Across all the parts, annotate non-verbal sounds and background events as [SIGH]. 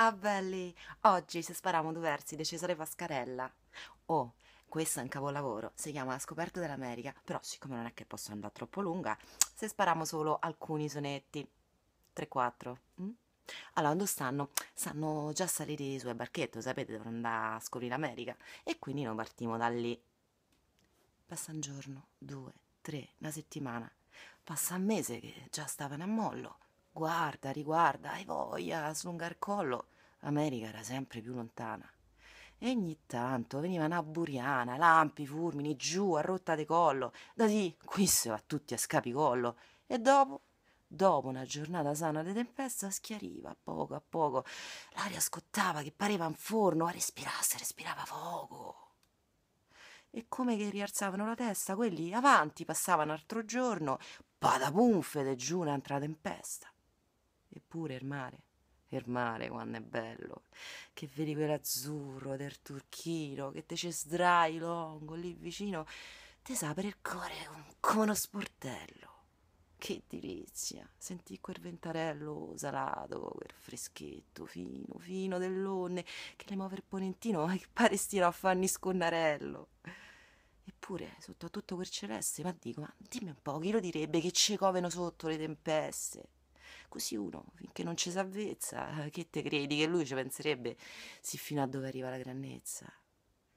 Ah belli, oggi se sparamo due versi di Cesare Pascarella. Oh, questo è un capolavoro, si chiama La scoperta dell'America, però siccome non è che posso andare troppo lunga, se sparamo solo alcuni sonetti, 3-4. Mm? Allora, dove stanno? Stanno già saliti su al barchetto, sapete, devono andare a scoprire l'America. E quindi noi partiamo da lì. Passa un giorno, due, tre, una settimana. Passa un mese che già stavano a mollo guarda, riguarda, hai voglia, a slungar collo. L'America era sempre più lontana. E ogni tanto veniva una buriana, lampi, fulmini, giù, a rotta de collo. Da sì, qui se va tutti a scapicollo. E dopo, dopo una giornata sana di tempesta, schiariva a poco a poco. L'aria scottava che pareva un forno, a respirasse, respirava fuoco e come che rialzavano la testa quelli avanti passavano altro giorno, padapunfe giù un'altra tempesta. Eppure il mare, il mare quando è bello, che vedi quell'azzurro del Turchino, che te c'è sdrai longo lì vicino, te s'apre il cuore come uno sportello. Che delizia! Sentì quel ventarello salato, quel freschetto fino, fino dell'onne che le muove il ponentino che pare stia a farmi sconnarello. Eppure, sotto a tutto quel celeste, ma dico, ma dimmi un po', chi lo direbbe che ci coveno sotto le tempeste? Così uno, finché non ci s'avvezza, [LAUGHS] che te credi che lui ci penserebbe sì fino a dove arriva la grandezza?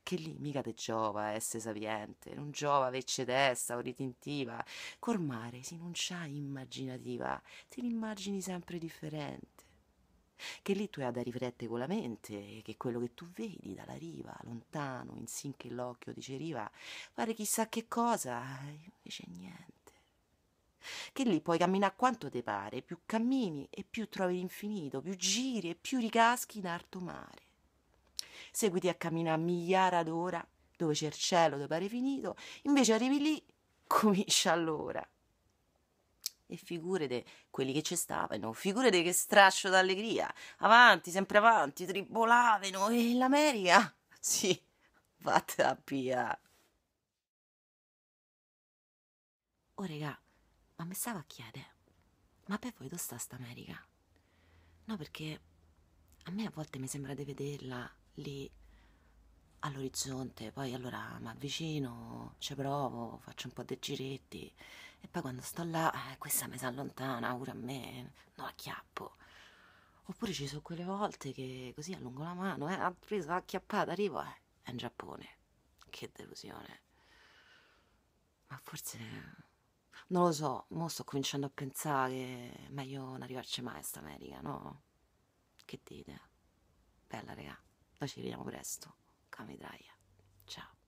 Che lì mica te giova eh, essere sapiente, non giova vecce testa o ritintiva. Col mare sì, non c'hai immaginativa, te l'immagini sempre differente che lì tu hai da riflettere con la mente, che quello che tu vedi dalla riva, lontano, in sin che l'occhio ti ci pare chissà che cosa, eh, invece niente che lì puoi camminare quanto ti pare, più cammini e più trovi l'infinito, più giri e più ricaschi in alto mare. Seguiti a camminare migliaia d'ora dove c'è il cielo, ti pare finito, invece arrivi lì, [LAUGHS] comincia allora. E figurate quelli che ci stavano, figurate che strascio d'allegria, avanti, sempre avanti, tribolavano e l'America, [LAUGHS] sì, vattene via. Oh regà, ma mi stava a chiedere, ma per voi dove sta sta America? No, perché a me a volte mi sembra di vederla lì all'orizzonte, poi allora mi avvicino, ci provo, faccio un po' dei giretti e poi quando sto là, eh, questa mi si allontana pure a me, non la chiappo. Oppure ci sono quelle volte che così allungo la mano, eh, ha preso, ha acchiappata, arrivo, eh, è in Giappone. Che delusione. Ma forse non lo so, mo sto cominciando a pensare meglio non arrivarci mai a sta America, no? Che dite? Bella, regà. Noi ci vediamo presto. Camidraia. Ciao.